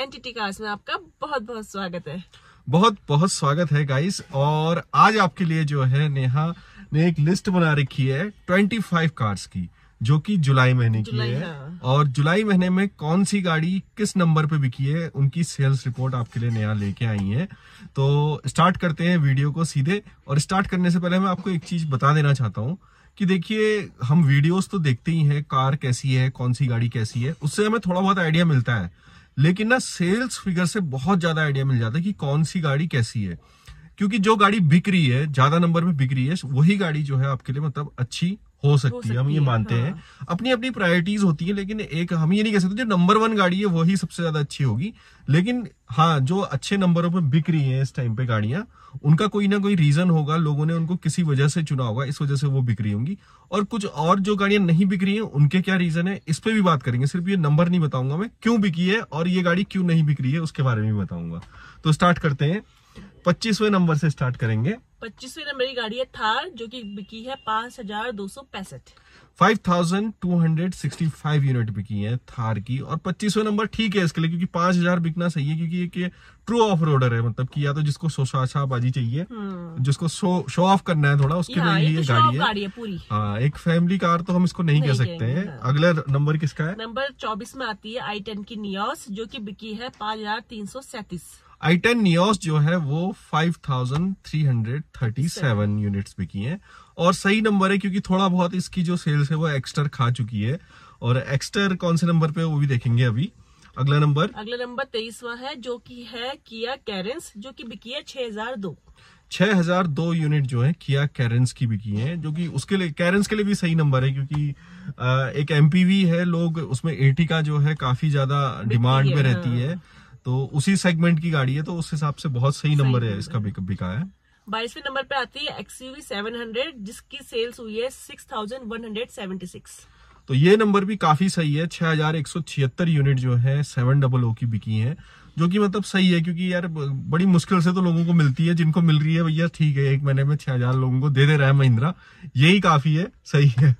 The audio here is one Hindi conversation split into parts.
एंटिटी कार्स में आपका बहुत बहुत स्वागत है बहुत बहुत स्वागत है गाइस और आज आपके लिए जो है नेहा ने एक लिस्ट बना रखी है 25 कार्स की जो कि जुलाई महीने की है हाँ। और जुलाई महीने में कौन सी गाड़ी किस नंबर पे बिकी है उनकी सेल्स रिपोर्ट आपके लिए नया लेके आई है तो स्टार्ट करते हैं वीडियो को सीधे और स्टार्ट करने से पहले मैं आपको एक चीज बता देना चाहता हूँ कि देखिए हम वीडियोस तो देखते ही हैं कार कैसी है कौन सी गाड़ी कैसी है उससे हमें थोड़ा बहुत आइडिया मिलता है लेकिन ना सेल्स फिगर से बहुत ज्यादा आइडिया मिल जाता है कि कौन सी गाड़ी कैसी है क्योंकि जो गाड़ी बिक रही है ज्यादा नंबर में बिक रही है वही गाड़ी जो है आपके लिए मतलब अच्छी हो सकती, है हम ये मानते हैं अपनी अपनी प्रायोरिटीज होती है लेकिन एक हम ये नहीं कह सकते जो नंबर वन गाड़ी है वही सबसे ज्यादा अच्छी होगी लेकिन हाँ जो अच्छे नंबरों पर बिक रही है इस टाइम पे गाड़ियां उनका कोई ना कोई रीजन होगा लोगों ने उनको किसी वजह से चुना होगा इस वजह से वो बिक रही होंगी और कुछ और जो गाड़ियां नहीं बिक रही हैं उनके क्या रीजन है इस पर भी बात करेंगे सिर्फ ये नंबर नहीं बताऊंगा मैं क्यों बिकी है और ये गाड़ी क्यों नहीं बिक रही है उसके बारे में भी बताऊंगा तो स्टार्ट करते हैं पच्चीसवें नंबर से स्टार्ट करेंगे पच्चीसवी नंबर की गाड़ी है थार जो कि बिकी है पांच हजार दो सौ पैंसठ five thousand two hundred sixty five unit बिकी है थार की और पच्चीसवें नंबर ठीक है इसके लिए क्योंकि हजार बिकना सही है क्योंकि ये ट्रू ऑफ रोडर है मतलब कि या तो जिसको बाजी चाहिए हम्म। जिसको शो शो ऑफ करना है थोड़ा उसके लिए ये, तो गाड़ी, है। गाड़ी है पूरी आ, हाँ, एक फैमिली कार तो हम इसको नहीं, नहीं कह सकते हैं हाँ। अगला नंबर किसका है नंबर चौबीस में आती है आई टेन की नियोस जो की बिकी है पाँच हजार तीन सौ आई टेन नियोस जो है वो 5,337 यूनिट्स बिकी हैं और सही नंबर है क्योंकि थोड़ा बहुत इसकी जो सेल्स है वो एक्स्टर खा चुकी है और एक्स्टर कौन से नंबर पे वो भी देखेंगे अभी अगला नंबर अगला नंबर तेईसवा है जो कि है किया कैरेंस जो कि बिकी है छह हजार दो छह हजार दो यूनिट जो है किया कैरेंस की बिकी है जो कि उसके लिए कैरेंस के लिए भी सही नंबर है क्योंकि आ, एक एमपीवी है लोग उसमें एटी का जो है काफी ज्यादा डिमांड में रहती हाँ। है तो उसी सेगमेंट की गाड़ी है तो उस हिसाब से बहुत सही नंबर है इसका बिका है बाईसवें नंबर पे आती है एक्सयूवी 700 जिसकी सेल्स हुई है 6176 तो ये नंबर भी काफी सही है 6176 यूनिट जो है सेवन डबल ओ की बिकी है जो कि मतलब सही है क्योंकि यार बड़ी मुश्किल से तो लोगों को मिलती है जिनको मिल रही है भैया ठीक है एक महीने में छह हजार लोगों को दे दे रहा है महिंद्रा यही काफी है सही है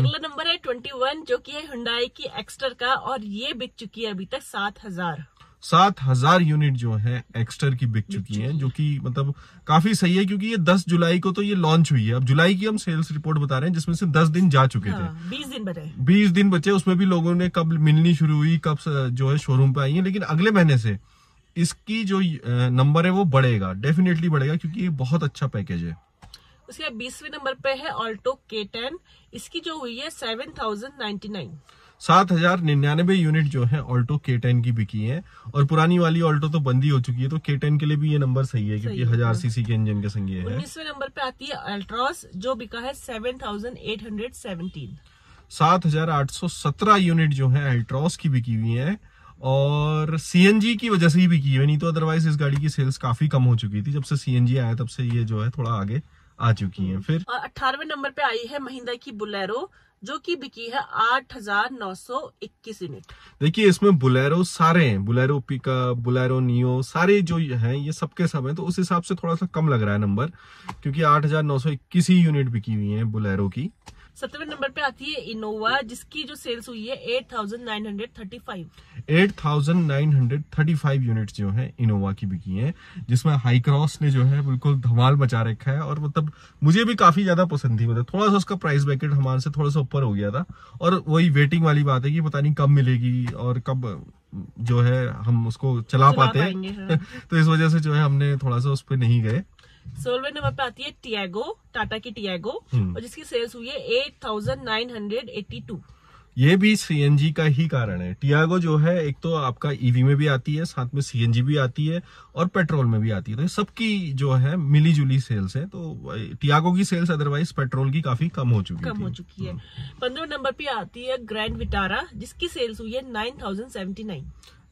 अगला नंबर है ट्वेंटी वन जो कि है हुंडाई की एक्स्टर का और ये बिक चुकी है अभी तक सात हजार सात हजार यूनिट जो है एक्स्टर की बिक चुकी है जो कि मतलब काफी सही है क्योंकि ये दस जुलाई को तो ये लॉन्च हुई है अब जुलाई की हम सेल्स रिपोर्ट बता रहे हैं जिसमें से दस दिन जा चुके थे हाँ, बीस दिन बचे बीस दिन बचे उसमें भी लोगों ने कब मिलनी शुरू हुई कब जो है शोरूम पे आई है लेकिन अगले महीने से इसकी जो नंबर है वो बढ़ेगा डेफिनेटली बढ़ेगा क्योंकि ये बहुत अच्छा पैकेज है उसके बाद बीसवें नंबर पे है ऑल्टो के टेन इसकी जो हुई है सेवन थाउजेंड नाइन्टी नाइन सात हजार निन्यानवे यूनिट जो है ऑल्टो के टेन की बिकी है और पुरानी वाली ऑल्टो तो बंदी हो चुकी है तो के टेन के लिए भी ये नंबर सही है क्योंकि हजार सीसी के इंजन के संग ये है उन्नीसवे नंबर पे आती है अल्ट्रॉस जो बिका है seven thousand eight hundred seventeen सात हजार आठ सौ सत्रह यूनिट जो है अल्ट्रॉस की बिकी हुई है और सीएनजी की वजह से ही बिकी हुई नहीं तो अदरवाइज इस गाड़ी की सेल्स काफी कम हो चुकी थी जब से सीएनजी आया तब से ये जो है थोड़ा आगे आ चुकी है फिर अठारवे नंबर पे आई है महिंदा की बुलेरो जो कि बिकी है आठ हजार नौ सौ इक्कीस यूनिट देखिए इसमें बुलेरो सारे हैं बुलेरो पिकअप बुलेरो नियो सारे जो हैं ये सबके सब हैं तो उस हिसाब से थोड़ा सा कम लग रहा है नंबर क्योंकि आठ हजार नौ सौ इक्कीस ही यूनिट बिकी हुई है बुलेरो की सत्रहवें नंबर पे आती है इनोवा जिसकी जो सेल्स हुई है eight thousand nine hundred thirty five eight thousand nine hundred thirty five unit जो है इनोवा की बिकी है जिसमें हाई क्रॉस ने जो है बिल्कुल धमाल मचा रखा है और मतलब मुझे भी काफी ज्यादा पसंद थी मतलब थोड़ा सा उसका प्राइस ब्रैकेट हमारे से थोड़ा सा ऊपर हो गया था और वही वेटिंग वाली बात है कि पता नहीं कब मिलेगी और कब जो है हम उसको चला, चला पाते हैं हाँ। तो इस वजह से जो है हमने थोड़ा सा उस पर नहीं गए सोलवे नंबर पे आती है टियागो टाटा की टियागो हम्म। और जिसकी सेल्स हुई है eight thousand nine hundred eighty two ये भी सीएनजी का ही कारण है टियागो जो है एक तो आपका ईवी e में भी आती है साथ में सीएनजी भी आती है और पेट्रोल में भी आती है तो सबकी जो है मिली जुली सेल्स है तो टियागो की सेल्स अदरवाइज पेट्रोल की काफी कम हो चुकी कम हो चुकी है हम्म। पंद्रह नंबर पे आती है ग्रैंड विटारा जिसकी सेल्स हुई है nine thousand seventy nine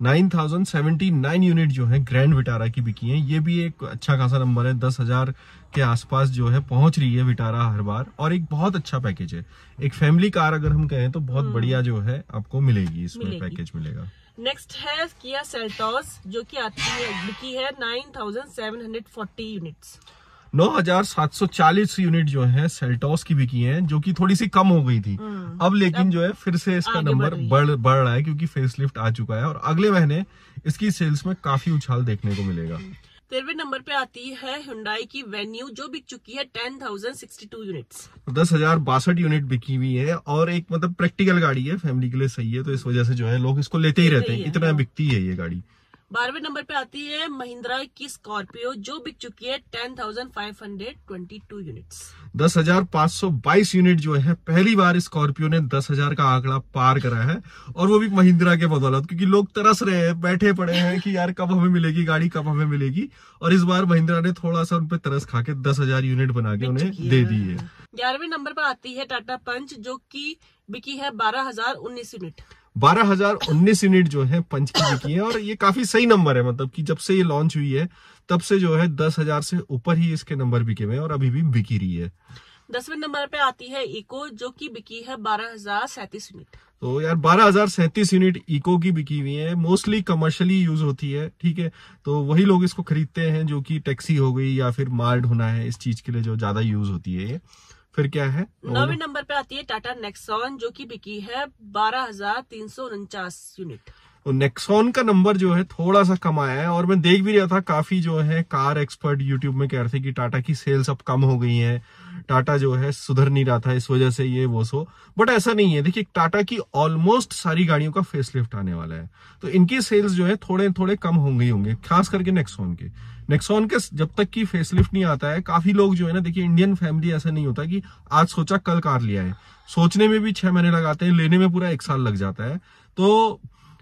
9,079 unit जो है ग्रैंड विटारा की बिकी है ये भी एक अच्छा खासा नंबर है दस हजार के आसपास जो है पहुंच रही है विटारा हर बार और एक बहुत अच्छा पैकेज है एक फैमिली कार अगर हम कहें तो बहुत हम्म। बढ़िया जो है आपको मिलेगी इसमें पैकेज मिलेगा नेक्स्ट है किया सेल्टॉस जो कि आती है बिकी है फोर्टी यूनिट्स 9,740 यूनिट जो है सेल्टॉस की बिकी हैं जो कि थोड़ी सी कम हो गई थी हम्म। अब लेकिन जो है फिर से इसका नंबर बढ़ बढ़ रहा है क्योंकि फेस लिफ्ट आ चुका है और अगले महीने इसकी सेल्स में काफी उछाल देखने को मिलेगा हम्म। तेरहवे तो नंबर पे आती है हुंडाई की वेन्यू जो बिक चुकी है ten thousand sixty two unit दस हजार बासठ यूनिट बिकी हुई है और एक मतलब प्रैक्टिकल गाड़ी है फैमिली के लिए सही है तो इस वजह से जो है लोग इसको लेते ही रहते हैं इतना हाँ। बिकती है ये गाड़ी बारहवें नंबर पे आती है महिंद्रा की स्कॉर्पियो जो बिक चुकी है ten thousand five hundred twenty two unit दस हजार पांच सौ बाईस यूनिट जो है पहली बार स्कॉर्पियो ने दस हजार का आंकड़ा पार करा है और वो भी महिंद्रा के बदौलत क्योंकि लोग तरस रहे हैं बैठे पड़े हैं कि यार कब हमें मिलेगी गाड़ी कब हमें मिलेगी और इस बार महिंद्रा ने थोड़ा सा उनपे तरस खा के दस हजार यूनिट बना के उन्हें दे दी है ग्यारहवें नंबर पर आती है टाटा पंच जो की बिकी है बारह हजार उन्नीस यूनिट बारह हजार उन्नीस यूनिट जो है पंच की है और ये काफी सही नंबर है मतलब कि जब से ये लॉन्च हुई है तब से जो है दस हजार से ऊपर ही इसके नंबर बिके हुए हैं और अभी भी बिकी रही है दसवें नंबर पे आती है इको जो कि बिकी है बारह हजार सैतीस यूनिट तो यार बारह हजार सैंतीस यूनिट इको की बिकी हुई है मोस्टली कमर्शियली यूज होती है ठीक है तो वही लोग इसको खरीदते हैं जो कि टैक्सी हो गई या फिर मार्ड होना है इस चीज के लिए जो ज्यादा यूज होती है ये फिर क्या है नौवे नंबर पे आती है टाटा नेक्सॉन जो कि बिकी है बारह हजार तीन सौ उनचास यूनिट तो नेक्सॉन का नंबर जो है थोड़ा सा कम आया है और मैं देख भी रहा था काफी जो है कार एक्सपर्ट यूट्यूब में कह रहे थे कि टाटा की सेल्स अब कम हो गई है टाटा जो है सुधर नहीं रहा था इस वजह से ये वो सो बट ऐसा नहीं है देखिए टाटा की ऑलमोस्ट सारी गाड़ियों का फेसलिफ्ट आने वाला है तो इनकी सेल्स जो है थोड़े थोड़े कम होंगे ही होंगे खास करके नेक्सॉन के नेक्सॉन के जब तक की फेसलिफ्ट नहीं आता है काफी लोग जो है ना देखिए इंडियन फैमिली ऐसा नहीं होता कि आज सोचा कल कार लिया है सोचने में भी छह महीने लगाते हैं लेने में पूरा एक साल लग जाता है तो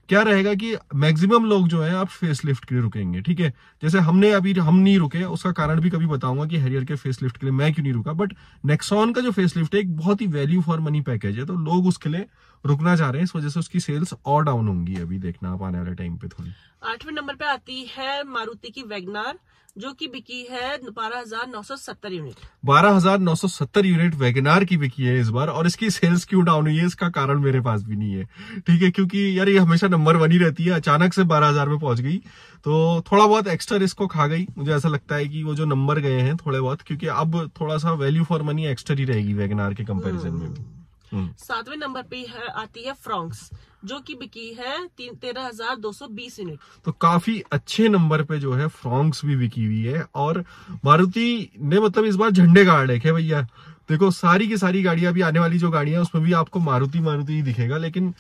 क्या रहेगा कि मैक्सिमम लोग जो है आप फेस लिफ्ट के लिए रुकेंगे ठीक है जैसे हमने अभी हम नहीं रुके उसका कारण भी कभी बताऊंगा कि हैरियर के फेस लिफ्ट के लिए मैं क्यों नहीं रुका बट नेक्सॉन का जो फेस लिफ्ट है एक बहुत ही वैल्यू फॉर मनी पैकेज है तो लोग उसके लिए रुकना चाह रहे हैं इस वजह से उसकी सेल्स और डाउन होंगी अभी देखना आप आने वाले टाइम पे थोड़ी आठवें नंबर पे आती है मारुति की वेगनार जो कि बिकी है बारह हजार नौ सौ सत्तर यूनिट बारह हजार नौ सौ सत्तर यूनिट वेगनार की बिकी है इस बार और इसकी सेल्स क्यों डाउन हुई है इसका कारण मेरे पास भी नहीं है ठीक है क्योंकि यार ये हमेशा नंबर वन ही रहती है अचानक से बारह हजार में पहुंच गई तो थोड़ा बहुत एक्स्ट्रा रिस्क को खा गई मुझे ऐसा लगता है कि वो जो नंबर गए हैं थोड़े बहुत क्योंकि अब थोड़ा सा वैल्यू फॉर मनी एक्स्ट्रा ही रहेगी वेगनार के कंपेरिजन में हम्म। हम्म। सातवें नंबर पे है, आती है फ्रॉक्स जो कि बिकी है तेरह हजार दो सौ बीस यूनिट तो काफी अच्छे नंबर पे जो है फ्रॉक्स भी बिकी हुई है और मारुति ने मतलब इस बार झंडे गाड़ रखे भैया देखो सारी की सारी गाड़ियां भी आने वाली जो गाड़ियां उसमें भी आपको मारुति मारुति ही दिखेगा लेकिन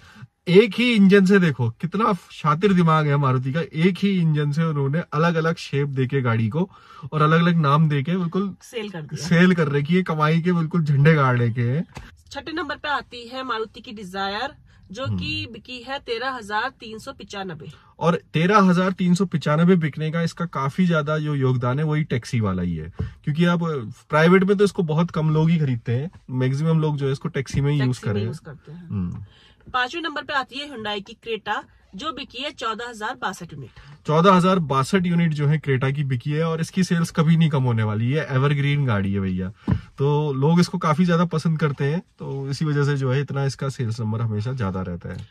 एक ही इंजन से देखो कितना शातिर दिमाग है मारुति का एक ही इंजन से उन्होंने अलग अलग शेप देके गाड़ी को और अलग अलग नाम देके बिल्कुल सेल कर दिया। सेल कर की है कमाई के बिल्कुल झंडे गाड़ लेके है छठे नंबर पे आती है मारुति की डिजायर जो हम्म। कि बिकी है तेरह हजार तीन सौ पिचानबे और तेरह हजार तीन सौ पिचानबे बिकने का इसका काफी ज्यादा जो योगदान है वही टैक्सी वाला ही है क्योंकि आप प्राइवेट में तो इसको बहुत कम लोग ही खरीदते हैं मैक्सिमम लोग जो है इसको टैक्सी में ही यूज कर रहे हैं हम्म। पांचवें नंबर पे आती है हुंडाई की क्रेटा जो बिकी है चौदह हजार बासठ यूनिट चौदह हजार बासठ यूनिट जो है क्रेटा की बिकी है और इसकी सेल्स कभी नहीं कम होने वाली है एवरग्रीन गाड़ी है भैया तो लोग इसको काफी ज्यादा पसंद करते हैं तो इसी वजह से जो है इतना इसका सेल्स नंबर हमेशा ज्यादा रहता है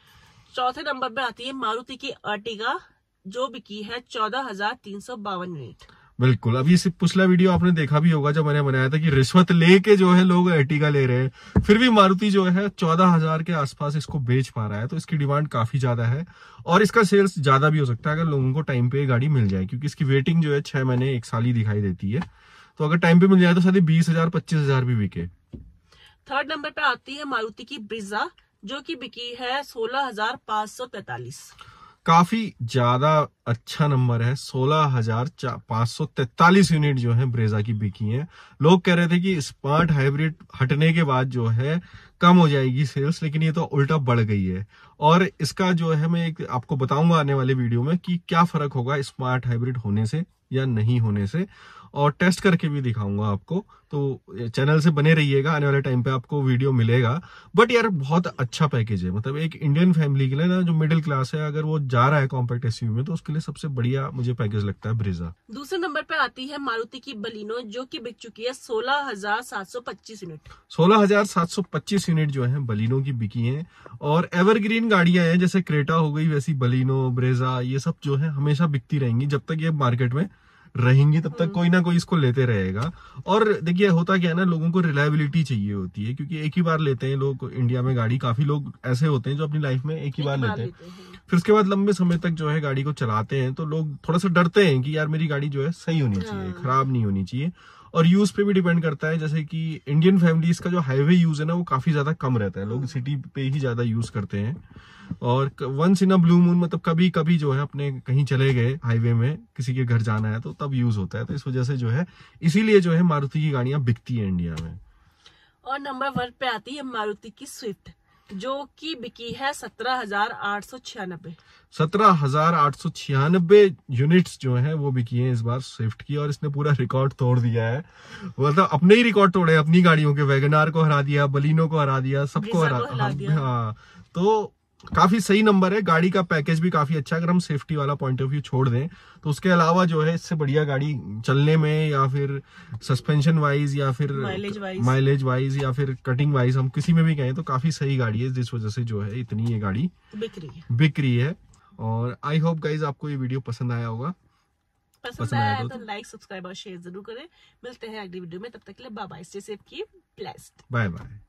चौथे नंबर पे आती है मारुति की अर्टिगा जो बिकी है चौदह हजार तीन सौ बावन यूनिट बिल्कुल अब ये पिछला वीडियो आपने देखा भी होगा जब मैंने बनाया था कि रिश्वत लेके जो है लोग एटिका ले रहे हैं फिर भी मारुति जो है चौदह हजार के आसपास इसको बेच पा रहा है तो इसकी डिमांड काफी ज्यादा है और इसका सेल्स ज्यादा भी हो सकता है अगर लोगों को टाइम पे गाड़ी मिल जाए क्योंकि इसकी वेटिंग जो है छह महीने एक साल ही दिखाई देती है तो अगर टाइम पे मिल जाए तो शायद बीस हजार पच्चीस हजार भी बिके थर्ड नंबर पे आती है मारुति की ब्रिजा जो की बिकी है सोलह हजार सौ पैतालीस काफी ज्यादा अच्छा नंबर है सोलह हजार पांच सौ तैतालीस यूनिट जो है ब्रेजा की बिकी है लोग कह रहे थे कि स्मार्ट हाइब्रिड हटने के बाद जो है कम हो जाएगी सेल्स लेकिन ये तो उल्टा बढ़ गई है और इसका जो है मैं एक आपको बताऊंगा आने वाले वीडियो में कि क्या फर्क होगा स्मार्ट हाइब्रिड होने से या नहीं होने से और टेस्ट करके भी दिखाऊंगा आपको तो चैनल से बने रहिएगा आने वाले टाइम पे आपको वीडियो मिलेगा बट यार बहुत अच्छा पैकेज है मतलब एक इंडियन फैमिली के लिए ना जो मिडिल क्लास है अगर वो जा रहा है कॉम्पैक्ट एसयूवी में तो उसके लिए सबसे बढ़िया मुझे पैकेज लगता है ब्रिजा दूसरे नंबर पे आती है मारुति की बलिनो जो की बिक चुकी है सोलह हजार सात सौ पच्चीस यूनिट सोलह हजार सात सौ पच्चीस यूनिट जो है बलिनो की बिकी है और एवरग्रीन गाड़ियां हैं जैसे क्रेटा हो गई वैसी बलिनो ब्रेजा ये सब जो है हमेशा बिकती रहेंगी जब तक ये मार्केट में रहेंगे तब तक कोई ना कोई इसको लेते रहेगा और देखिए होता क्या है ना लोगों को रिलायबिलिटी चाहिए होती है क्योंकि एक ही बार लेते हैं लोग इंडिया में गाड़ी काफी लोग ऐसे होते हैं जो अपनी लाइफ में एक ही बार लेते हैं फिर उसके बाद लंबे समय तक जो है गाड़ी को चलाते हैं तो लोग थोड़ा सा डरते हैं कि यार मेरी गाड़ी जो है सही होनी चाहिए हाँ। खराब नहीं होनी चाहिए और यूज पे भी डिपेंड करता है जैसे कि इंडियन फैमिलीज का जो हाईवे यूज है ना वो काफी ज्यादा कम रहता है लोग सिटी पे ही ज्यादा यूज करते हैं और once in a blue moon मतलब कभी कभी जो है अपने कहीं चले गए हाईवे में किसी के घर जाना है तो तब यूज होता है तो इस वजह से जो है इसीलिए जो है मारुति की गाड़ियां बिकती है इंडिया में और नंबर वन पे आती है मारुति की स्विफ्ट जो कि बिकी है सत्रह हजार आठ सौ छियानबे सत्रह हजार आठ सौ छियानबे यूनिट जो है वो बिकी है इस बार स्विफ्ट की और इसने पूरा रिकॉर्ड तोड़ दिया है मतलब अपने ही रिकॉर्ड तोड़े अपनी गाड़ियों के वैगनार को हरा दिया बलिनो को हरा दिया सबको हरा, हरा हाँ, दिया हाँ तो काफी सही नंबर है गाड़ी का पैकेज भी काफी अच्छा अगर हम सेफ्टी वाला पॉइंट ऑफ व्यू छोड़ दें तो उसके अलावा जो है इससे बढ़िया गाड़ी चलने में या फिर सस्पेंशन वाइज या फिर माइलेज वाइज या फिर कटिंग वाइज हम किसी में भी गए तो काफी सही गाड़ी है जिस वजह से जो है इतनी ये गाड़ी बिक रही है और आई होप गाइज आपको ये वीडियो पसंद आया होगा पसंद, आया तो लाइक तो सब्सक्राइब और शेयर जरूर करें मिलते हैं अगली वीडियो में तब तक के लिए बाय बाय बाय बाय